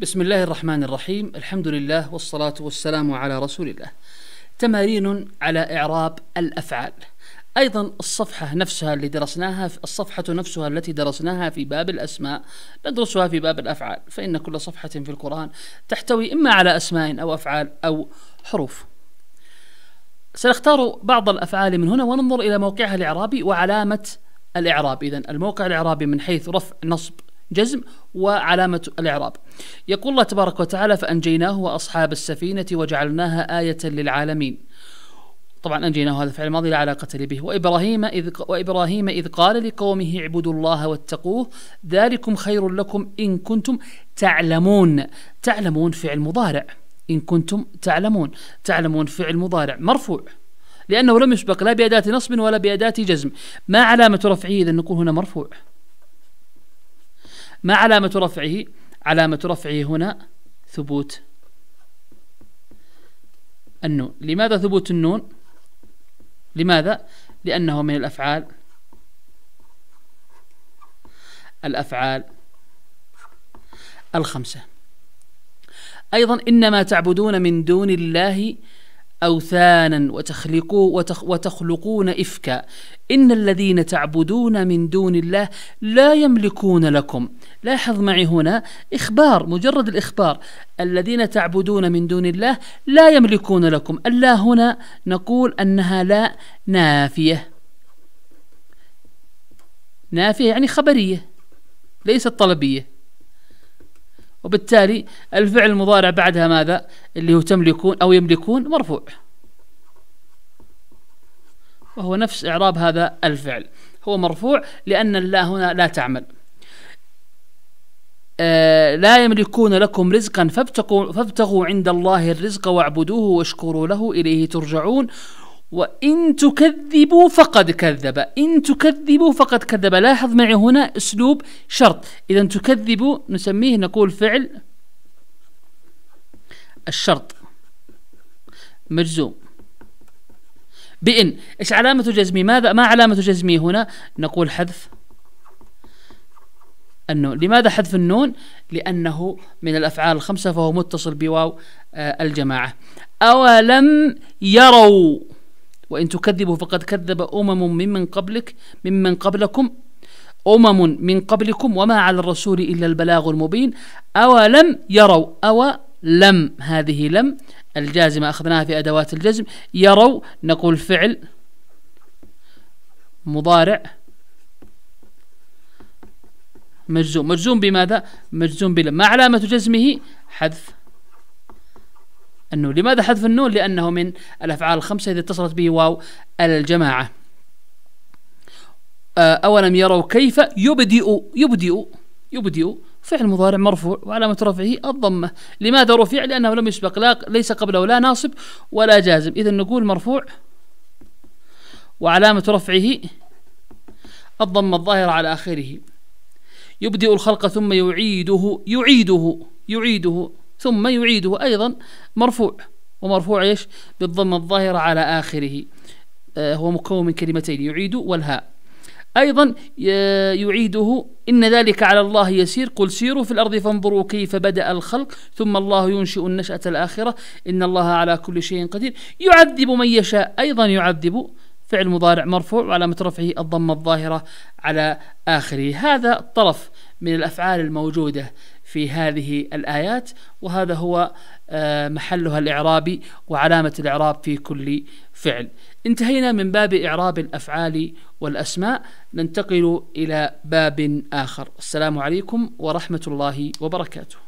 بسم الله الرحمن الرحيم الحمد لله والصلاة والسلام على رسول الله تمارين على إعراب الأفعال أيضا الصفحة نفسها اللي درسناها في الصفحة نفسها التي درسناها في باب الأسماء ندرسها في باب الأفعال فإن كل صفحة في القرآن تحتوي إما على أسماء أو أفعال أو حروف سنختار بعض الأفعال من هنا وننظر إلى موقعها الإعرابي وعلامة الإعراب إذا الموقع الإعرابي من حيث رفع نصب جزم وعلامة الإعراب يقول الله تبارك وتعالى فأنجيناه وأصحاب السفينة وجعلناها آية للعالمين طبعا أنجيناه هذا فعل ماضي لا علاقة لي به وإبراهيم إذ, وإبراهيم إذ قال لقومه اعبدوا الله واتقوه ذلكم خير لكم إن كنتم تعلمون تعلمون فعل مضارع إن كنتم تعلمون تعلمون فعل مضارع مرفوع لأنه لم يسبق لا بأداة نصب ولا بأداة جزم ما علامة رفعه إذا نقول هنا مرفوع ما علامة رفعه علامة رفعه هنا ثبوت النون لماذا ثبوت النون لماذا لأنه من الأفعال الأفعال الخمسة أيضا إنما تعبدون من دون الله أوثانا وتخلقوا وتخلقون إفكا إن الذين تعبدون من دون الله لا يملكون لكم لاحظ معي هنا إخبار مجرد الإخبار الذين تعبدون من دون الله لا يملكون لكم ألا هنا نقول أنها لا نافية نافية يعني خبرية ليست طلبية وبالتالي الفعل المضارع بعدها ماذا اللي هو تملكون أو يملكون مرفوع وهو نفس إعراب هذا الفعل هو مرفوع لأن الله هنا لا تعمل آه، لا يملكون لكم رزقا فابتغوا, فابتغوا عند الله الرزق واعبدوه واشكروا له إليه ترجعون وإن تكذبوا فقد كذب إن تكذبوا فقد كذب لاحظ معي هنا أسلوب شرط إذا تكذبوا نسميه نقول فعل الشرط مجزوم بإن إيش علامة جزمي ماذا ما علامة جزمي هنا نقول حذف النون لماذا حذف النون لأنه من الأفعال الخمسة فهو متصل بواو آه، الجماعة أولم يروا وإن تكذبوا فقد كذب أمم ممن قبلك ممن قبلكم أمم من قبلكم وما على الرسول إلا البلاغ المبين أولم يروا أو لم هذه لم الجازمة أخذناها في أدوات الجزم يروا نقول فعل مضارع مجزوم مجزوم بماذا مجزوم بلم ما علامة جزمه حذف النون لماذا حذف النون لأنه من الأفعال الخمسة إذا اتصلت به واو الجماعة آه، أولم يروا كيف يبدئ يبدئ يبدئ فعل مضارع مرفوع وعلامة رفعه الضمة لماذا رفع لأنه لم يسبق لا ليس قبله لا ناصب ولا جازم إذا نقول مرفوع وعلامة رفعه الضمة الظاهرة على آخره يبدئ الخلق ثم يعيده يعيده يعيده ثم يعيده أيضا مرفوع ومرفوع ايش؟ بالضمة الظاهرة على آخره آه، هو مكون من كلمتين يعيد والهاء أيضا يعيده إن ذلك على الله يسير قل سيروا في الأرض فانظروا كيف بدأ الخلق ثم الله ينشئ النشأة الآخرة إن الله على كل شيء قدير يعذب من يشاء أيضا يعذب فعل مضارع مرفوع وعلامة رفعه الضمة الظاهرة على آخره هذا طرف من الأفعال الموجودة في هذه الآيات وهذا هو آه، محلها الإعرابي وعلامة الإعراب في كل فعل انتهينا من باب إعراب الأفعال والأسماء ننتقل إلى باب آخر السلام عليكم ورحمة الله وبركاته